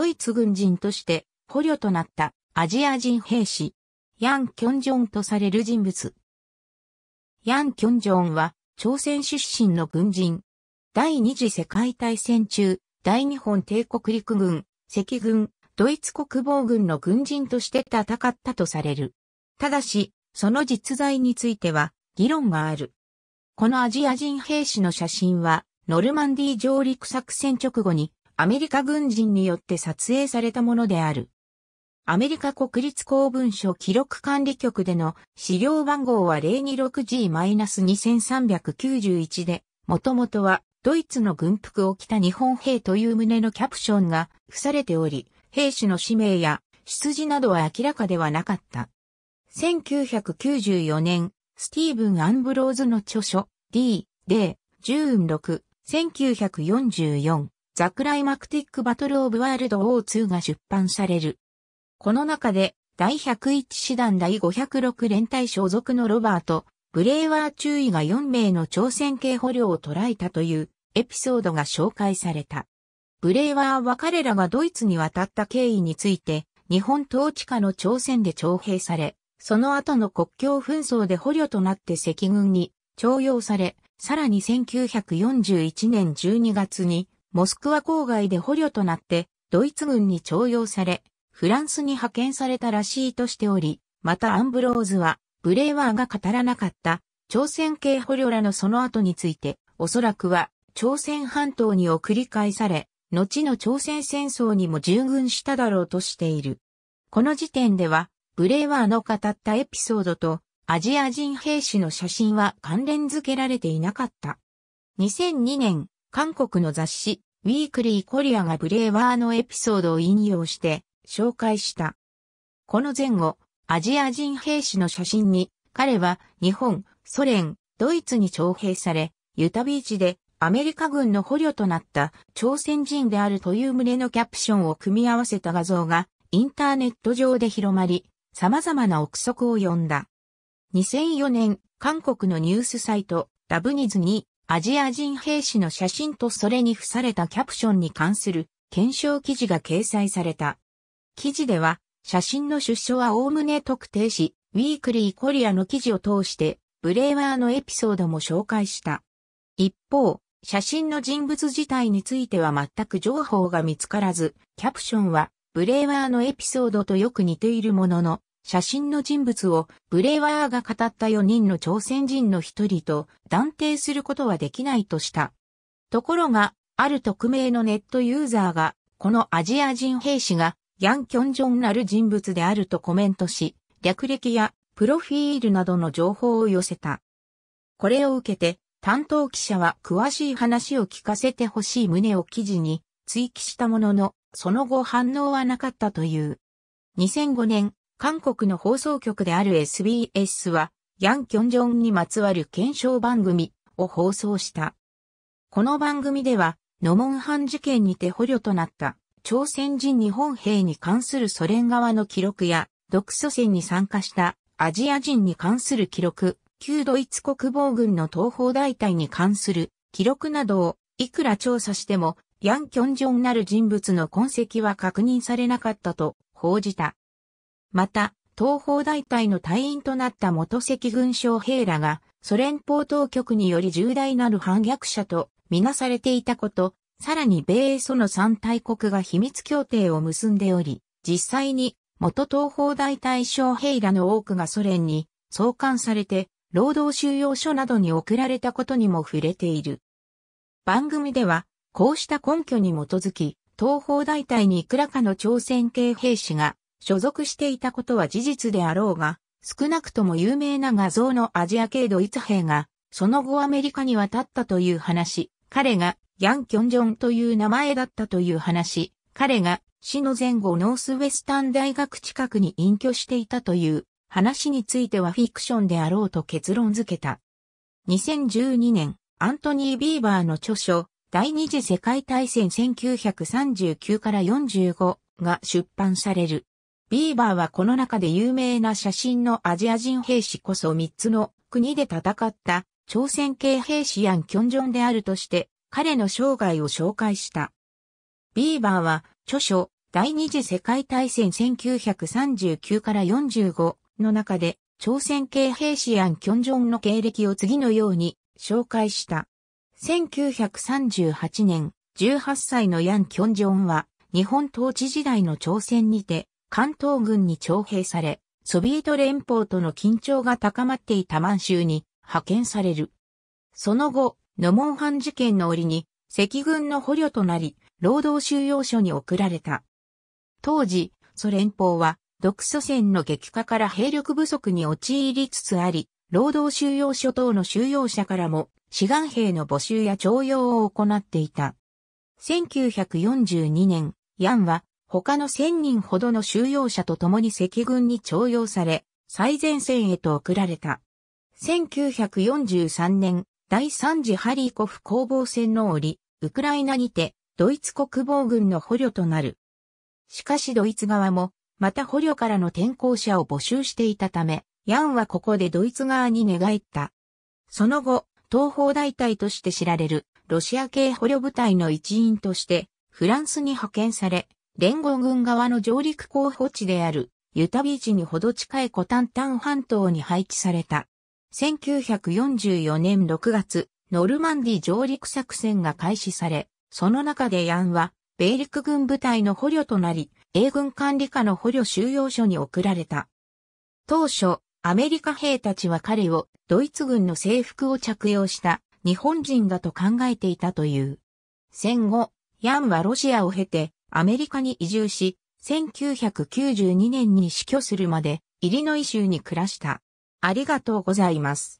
ドイツ軍人として捕虜となったアジア人兵士、ヤン・キョンジョンとされる人物。ヤン・キョンジョンは朝鮮出身の軍人。第二次世界大戦中、大日本帝国陸軍、赤軍、ドイツ国防軍の軍人として戦ったとされる。ただし、その実在については議論がある。このアジア人兵士の写真は、ノルマンディー上陸作戦直後にアメリカ軍人によって撮影されたものである。アメリカ国立公文書記録管理局での資料番号は 026G-2391 で、もともとはドイツの軍服を着た日本兵という旨のキャプションが付されており、兵士の氏名や出自などは明らかではなかった。1994年、スティーブン・アンブローズの著書 D、D、ジューン6、1944ザクライマクティックバトルオブワールド O2 が出版される。この中で、第101師団第506連隊所属のロバート、ブレイワー中尉が4名の朝鮮系捕虜を捕らえたというエピソードが紹介された。ブレイワーは彼らがドイツに渡った経緯について、日本統治下の朝鮮で徴兵され、その後の国境紛争で捕虜となって赤軍に徴用され、さらに1941年12月にモスクワ郊外で捕虜となって、ドイツ軍に徴用され、フランスに派遣されたらしいとしており、またアンブローズは、ブレーワーが語らなかった、朝鮮系捕虜らのその後について、おそらくは、朝鮮半島に送り返され、後の朝鮮戦争にも従軍しただろうとしている。この時点では、ブレーワーの語ったエピソードと、アジア人兵士の写真は関連付けられていなかった。2002年、韓国の雑誌、ウィークリーコリアがブレイワーのエピソードを引用して紹介した。この前後、アジア人兵士の写真に、彼は日本、ソ連、ドイツに徴兵され、ユタビーチでアメリカ軍の捕虜となった朝鮮人であるというれのキャプションを組み合わせた画像がインターネット上で広まり、様々な憶測を呼んだ。2004年、韓国のニュースサイト、ラブニズにアジア人兵士の写真とそれに付されたキャプションに関する検証記事が掲載された。記事では、写真の出所は概ね特定し、ウィークリーコリアの記事を通して、ブレイワーのエピソードも紹介した。一方、写真の人物自体については全く情報が見つからず、キャプションは、ブレイワーのエピソードとよく似ているものの、写真の人物をブレワーが語った4人の朝鮮人の一人と断定することはできないとした。ところが、ある匿名のネットユーザーが、このアジア人兵士がヤン・キョンジョンなる人物であるとコメントし、略歴やプロフィールなどの情報を寄せた。これを受けて、担当記者は詳しい話を聞かせてほしい旨を記事に追記したものの、その後反応はなかったという。2005年、韓国の放送局である SBS は、ヤン・キョンジョンにまつわる検証番組を放送した。この番組では、ノモンハン事件にて捕虜となった朝鮮人日本兵に関するソ連側の記録や、独ソ戦に参加したアジア人に関する記録、旧ドイツ国防軍の東方大隊に関する記録などをいくら調査しても、ヤン・キョンジョンなる人物の痕跡は確認されなかったと報じた。また、東方大隊の隊員となった元赤軍将兵らが、ソ連邦当局により重大なる反逆者とみなされていたこと、さらに米英その三大国が秘密協定を結んでおり、実際に元東方大隊将兵らの多くがソ連に送還されて、労働収容所などに送られたことにも触れている。番組では、こうした根拠に基づき、東方大隊にいくらかの朝鮮系兵士が所属していたことは事実であろうが、少なくとも有名な画像のアジア系ドイツ兵が、その後アメリカに渡ったという話、彼がヤン・キョンジョンという名前だったという話、彼が死の前後ノースウェスタン大学近くに隠居していたという話についてはフィクションであろうと結論付けた。2012年、アントニー・ビーバーの著書、第二次世界大戦1939から45が出版される。ビーバーはこの中で有名な写真のアジア人兵士こそ3つの国で戦った朝鮮系兵士ヤン・キョンジョンであるとして彼の生涯を紹介した。ビーバーは著書第二次世界大戦1939から45の中で朝鮮系兵士ヤン・キョンジョンの経歴を次のように紹介した。1938年18歳のヤン・キョンジョンは日本統治時代の朝鮮にて関東軍に徴兵され、ソビエト連邦との緊張が高まっていた満州に派遣される。その後、ノモンハン事件の折に、赤軍の捕虜となり、労働収容所に送られた。当時、ソ連邦は、独ソ戦の激化から兵力不足に陥りつつあり、労働収容所等の収容者からも、志願兵の募集や徴用を行っていた。1942年、ヤンは他の1000人ほどの収容者と共に赤軍に徴用され、最前線へと送られた。1943年、第3次ハリーコフ攻防戦の折、ウクライナにて、ドイツ国防軍の捕虜となる。しかしドイツ側も、また捕虜からの転校者を募集していたため、ヤンはここでドイツ側に寝返った。その後、東方大隊として知られる、ロシア系捕虜部隊の一員として、フランスに派遣され、連合軍側の上陸候補地であるユタビーチにほど近いコタンタン半島に配置された。1944年6月、ノルマンディ上陸作戦が開始され、その中でヤンは、米陸軍部隊の捕虜となり、英軍管理下の捕虜収容所に送られた。当初、アメリカ兵たちは彼をドイツ軍の制服を着用した日本人だと考えていたという。戦後、ヤンはロシアを経てアメリカに移住し、1992年に死去するまで、イリノイ州に暮らした。ありがとうございます。